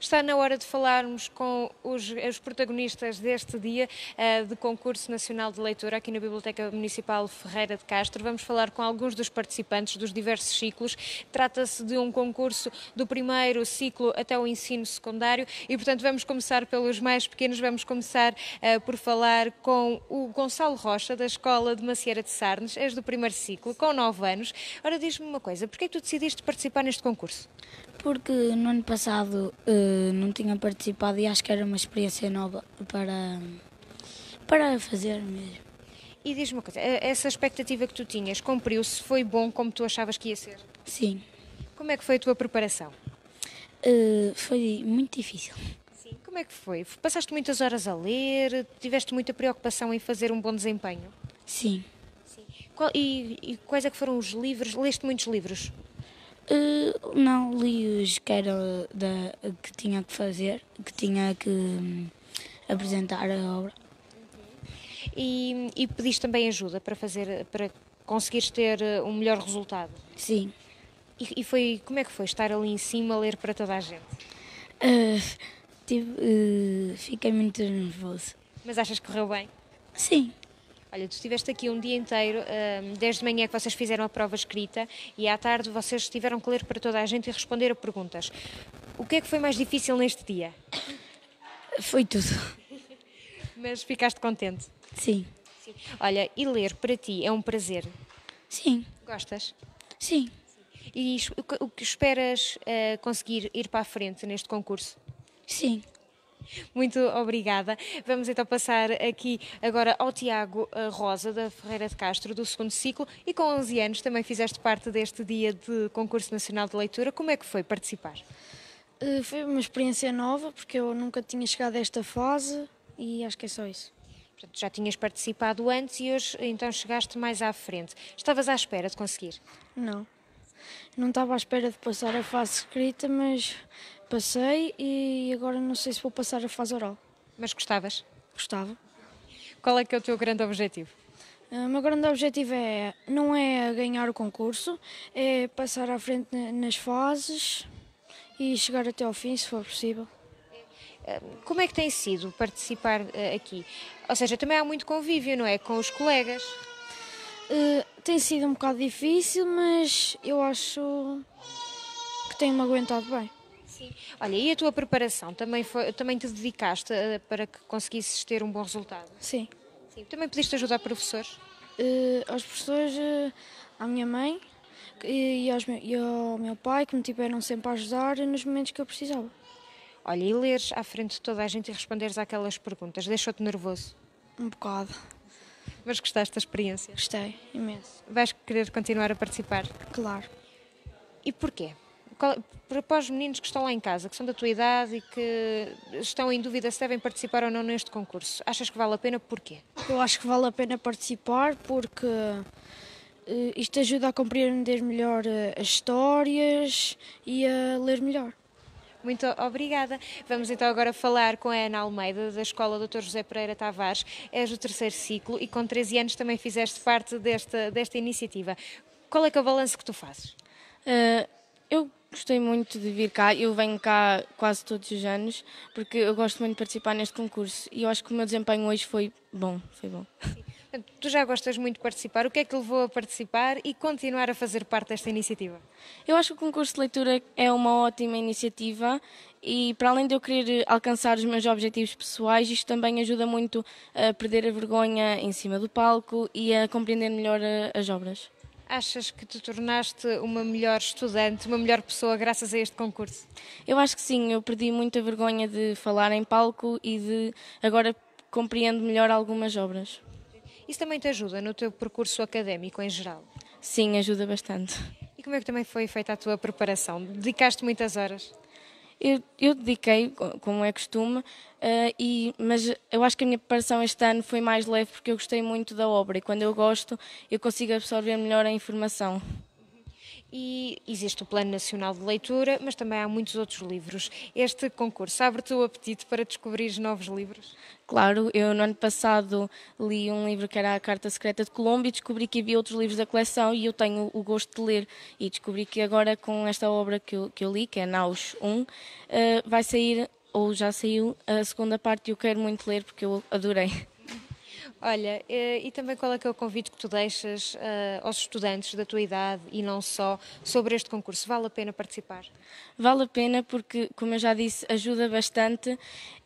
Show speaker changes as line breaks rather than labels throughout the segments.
Está na hora de falarmos com os, os protagonistas deste dia uh, de concurso nacional de leitura aqui na Biblioteca Municipal Ferreira de Castro. Vamos falar com alguns dos participantes dos diversos ciclos. Trata-se de um concurso do primeiro ciclo até o ensino secundário e, portanto, vamos começar pelos mais pequenos. Vamos começar uh, por falar com o Gonçalo Rocha, da Escola de Macieira de Sarnes. És do primeiro ciclo, com nove anos. Ora, diz-me uma coisa, porquê é que tu decidiste participar neste concurso? Porque no
ano passado uh, não tinha participado e acho que era uma experiência nova para,
para fazer mesmo. E diz-me uma coisa, eh, essa expectativa que tu tinhas cumpriu-se? Foi bom como tu achavas que ia ser? Sim. Como é que foi a tua preparação? Uh, foi muito difícil. Sim. Como é que foi? Passaste muitas horas a ler? Tiveste muita preocupação em fazer um bom desempenho? Sim. Sim. Qual, e, e, quais é que foram os livros? Leste muitos livros?
Uh, não, li os que, era da, que tinha que fazer, que tinha que um, apresentar a obra.
E, e pediste também ajuda para fazer, para conseguires ter eh, um melhor resultado? Sim. E, e foi, como é que foi estar ali em cima a ler para toda a gente?
Uh, uh, fiquei muito nervoso.
Mas achas que correu bem? Sim. Olha, tu estiveste aqui um dia inteiro, desde manhã que vocês fizeram a prova escrita e à tarde vocês tiveram que ler para toda a gente e responder a perguntas. O que é que foi mais difícil neste dia? Foi tudo. Mas ficaste contente? Sim. Sim. Olha, e ler para ti é um prazer? Sim. Gostas? Sim. Sim. E o que esperas eh, conseguir ir para a frente neste concurso? Sim. Muito obrigada. Vamos então passar aqui agora ao Tiago eh, Rosa, da Ferreira de Castro, do segundo ciclo, e com 11 anos também fizeste parte deste dia de concurso nacional de leitura. Como é que foi participar?
Eh, foi uma experiência nova, porque eu nunca tinha chegado a esta fase e acho que é só isso.
Portanto, já tinhas participado antes e hoje então chegaste mais à frente. Estavas à espera de conseguir?
Não. Não estava à espera de passar a fase escrita, mas Passei e agora não sei se vou passar a fase oral. Mas gostavas? Gostava.
Qual é que é o teu grande objetivo?
Ah, o meu grande objetivo é, não é ganhar o concurso, é passar à frente nas fases e chegar
até ao fim, se for possível. Ah, como é que tem sido participar ah, aqui? Ou seja, também há muito convívio, não é? Com os colegas? Uh, tem sido um bocado difícil, mas eu acho que tenho-me aguentado bem. Sim. Olha, e a tua preparação? Também, foi, também te dedicaste eh, para que conseguisses ter um bom resultado? Sim. Sim. Também pediste ajuda a professores? Uh, aos professores, uh,
à minha mãe e, e, aos meu, e ao meu pai, que me tiveram sempre a ajudar nos momentos que
eu precisava. Olha, e leres à frente de toda a gente e responderes àquelas perguntas, deixou-te nervoso? Um bocado. Mas gostaste da experiência? Gostei, imenso. Vais querer continuar a participar? Claro. E porquê? para, para os meninos que estão lá em casa, que são da tua idade e que estão em dúvida se devem participar ou não neste concurso, achas que vale a pena? Porquê?
Eu acho que vale a pena participar porque eh, isto ajuda a compreender melhor eh, as histórias e a ler melhor.
Muito obrigada. Vamos então agora falar com a Ana Almeida, da Escola Dr. José Pereira Tavares. És do terceiro ciclo e com 13 anos também fizeste parte desta, desta iniciativa. Qual é, é o balanço que tu fazes? Uh, eu Gostei muito de vir cá, eu venho
cá quase todos os anos, porque eu gosto muito de participar neste concurso e eu acho que o meu desempenho hoje foi bom, foi bom.
Tu já gostas muito de participar, o que é que levou a participar e continuar a fazer parte desta iniciativa? Eu acho que o concurso de leitura é uma ótima iniciativa
e para além de eu querer alcançar os meus objetivos pessoais, isto também ajuda muito a perder a vergonha em cima do palco e a compreender melhor eh, as obras.
Achas que te tornaste uma melhor estudante, uma melhor pessoa graças a este concurso? Eu
acho que sim, eu perdi muita vergonha de falar em palco e de agora compreendo
melhor algumas obras. Isso também te ajuda no teu percurso académico em geral?
Sim, ajuda bastante.
E como é que também foi feita a tua preparação? Dedicaste muitas horas?
Eu, eu dediquei, como é costume, uh, e, mas eu acho que a minha preparação este ano foi mais leve porque eu gostei muito da obra e quando eu gosto eu consigo absorver melhor a informação
e existe o Plano Nacional de Leitura, mas também há muitos outros livros. Este concurso abre-te o apetite para descobrir novos livros?
Claro, eu no ano passado li um livro que era A Carta Secreta de Colombo e descobri que havia outros livros da coleção e eu tenho o gosto de ler. E descobri que agora com esta obra que eu, que eu li, que é Naus 1, uh, eh, vai sair ou já saiu a segunda parte e eu quero muito ler porque eu adorei.
Olha, eh, e também qual é que é o convite que tu deixas uh, aos estudantes da tua idade e não só sobre este concurso? Vale a pena participar?
Vale a pena porque, como eu já disse, ajuda bastante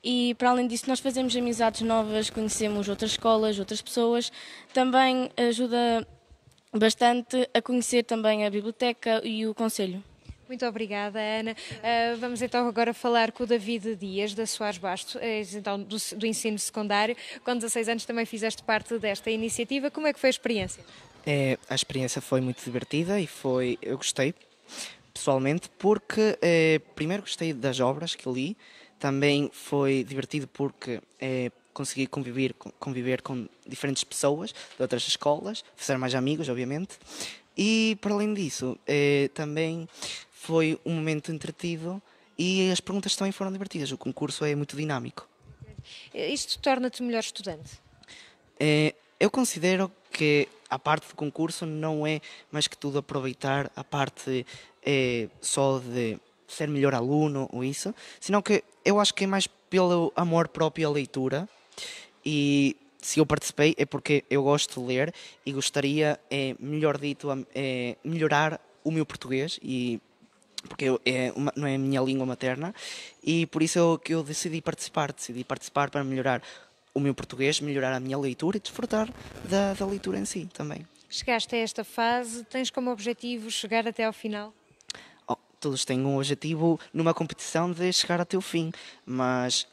e, para além disso, nós fazemos amizades novas, conhecemos outras escolas, outras pessoas. Também ajuda bastante a conhecer também a biblioteca e o conselho.
Muito obrigada, Ana. Uh, vamos então agora falar com o David Dias, da Soares Basto, eh, então, do, do, ensino secundário. Com 16 anos também fizeste parte desta iniciativa. Como é que foi a experiência?
É, a experiência foi muito divertida e foi. Eu gostei, pessoalmente, porque é, primeiro gostei das obras que li, também foi divertido porque. É, consegui conviver, conviver com diferentes pessoas de outras escolas, fazer mais amigos, obviamente, e para além disso, eh, também foi um momento entretido e as perguntas também foram divertidas. O concurso é muito dinâmico.
Isto torna-te melhor estudante?
É, eu considero que a parte do concurso não é mais que tudo aproveitar a parte é, só de ser melhor aluno ou isso, senão que eu acho que é mais pelo amor próprio à leitura e se eu participei é porque eu gosto de ler e gostaria, é, melhor dito, é, melhorar o meu português e porque eu, é uma, não é a minha língua materna, e por isso eu, é que eu decidi participar, decidi participar para melhorar o meu português, melhorar a minha leitura e desfrutar da, da leitura em si também.
Chegaste a esta fase, tens como objetivo chegar até ao final?
Oh, todos têm um objetivo numa competição de chegar até o fim, mas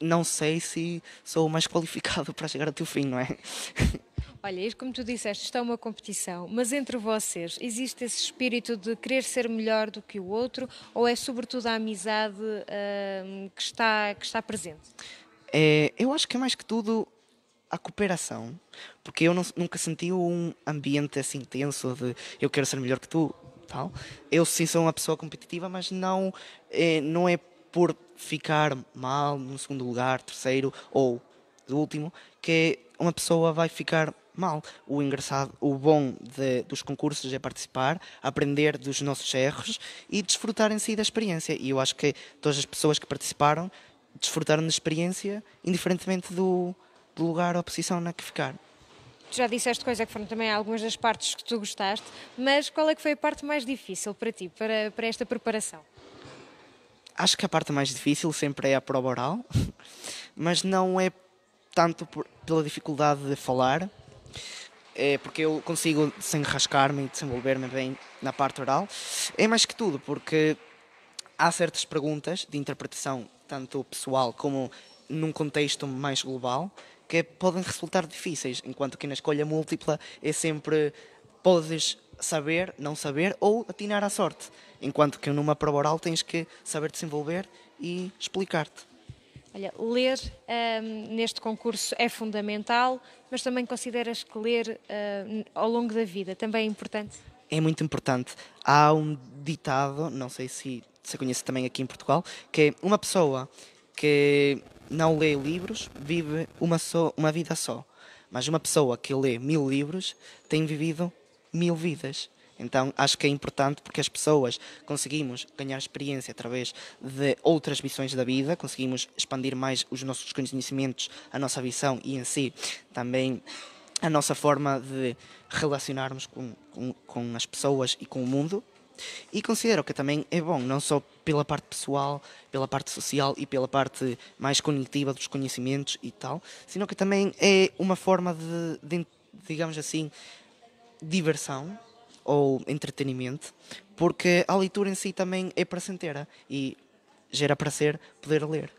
não sei se sou o mais qualificado para chegar até o fim, não é?
Olha, como tu disseste, está uma competição, mas entre vocês existe esse espírito de querer ser melhor do que o outro ou é sobretudo a amizade uh, que, está, que está presente?
É, eu acho que é mais que tudo a cooperação, porque eu não, nunca senti um ambiente assim tenso de eu quero ser melhor que tu, tal. Eu sim sou uma pessoa competitiva, mas não é, não é por ficar mal no segundo lugar, terceiro ou último que uma pessoa vai ficar mal. O engraçado, o bom de, dos concursos é participar, aprender dos nossos erros e desfrutar em si da experiência. E eu acho que todas as pessoas que participaram desfrutaram da experiência, indiferentemente do, do lugar ou posição na que ficar.
Tu já disseste coisas é que foram também algumas das partes que tu gostaste, mas qual é que foi a parte mais difícil para ti, para, para esta preparação?
Acho que a parte mais difícil sempre é a prova oral, mas não é tanto por, pela dificuldade de falar, é porque eu consigo desenrascar-me e desenvolver-me bem na parte oral. É mais que tudo, porque há certas perguntas de interpretação, tanto pessoal como num contexto mais global, que podem resultar difíceis, enquanto que na escolha múltipla é sempre podes saber, não saber ou atinar à sorte, enquanto que numa prova oral tens que saber desenvolver e explicar-te.
Olha, ler um, neste concurso é fundamental, mas também consideras que ler uh, ao longo da vida também é importante?
É muito importante. Há um ditado, não sei se se conhece também aqui em Portugal, que é uma pessoa que não lê livros vive uma, só, uma vida só, mas uma pessoa que lê mil livros tem vivido mil vidas. Então acho que é importante porque as pessoas conseguimos ganhar experiência através de outras missões da vida, conseguimos expandir mais os nossos conhecimentos, a nossa visão e em si também a nossa forma de relacionarmos com, com, com as pessoas e com o mundo. E considero que também é bom, não só pela parte pessoal, pela parte social e pela parte mais cognitiva dos conhecimentos e tal, sino que também é uma forma de, de digamos assim, diversão ou entretenimento, porque a leitura em si também é prazenteira e gera prazer poder ler.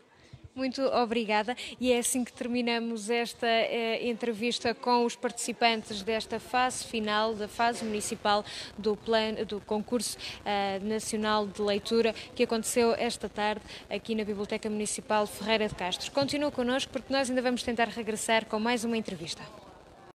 Muito obrigada. E é assim que terminamos esta eh, entrevista com os participantes desta fase final, da fase municipal do, plano, do concurso eh, nacional de leitura que aconteceu esta tarde aqui na Biblioteca Municipal Ferreira de Castro. Continua connosco porque nós ainda vamos tentar regressar com mais uma entrevista.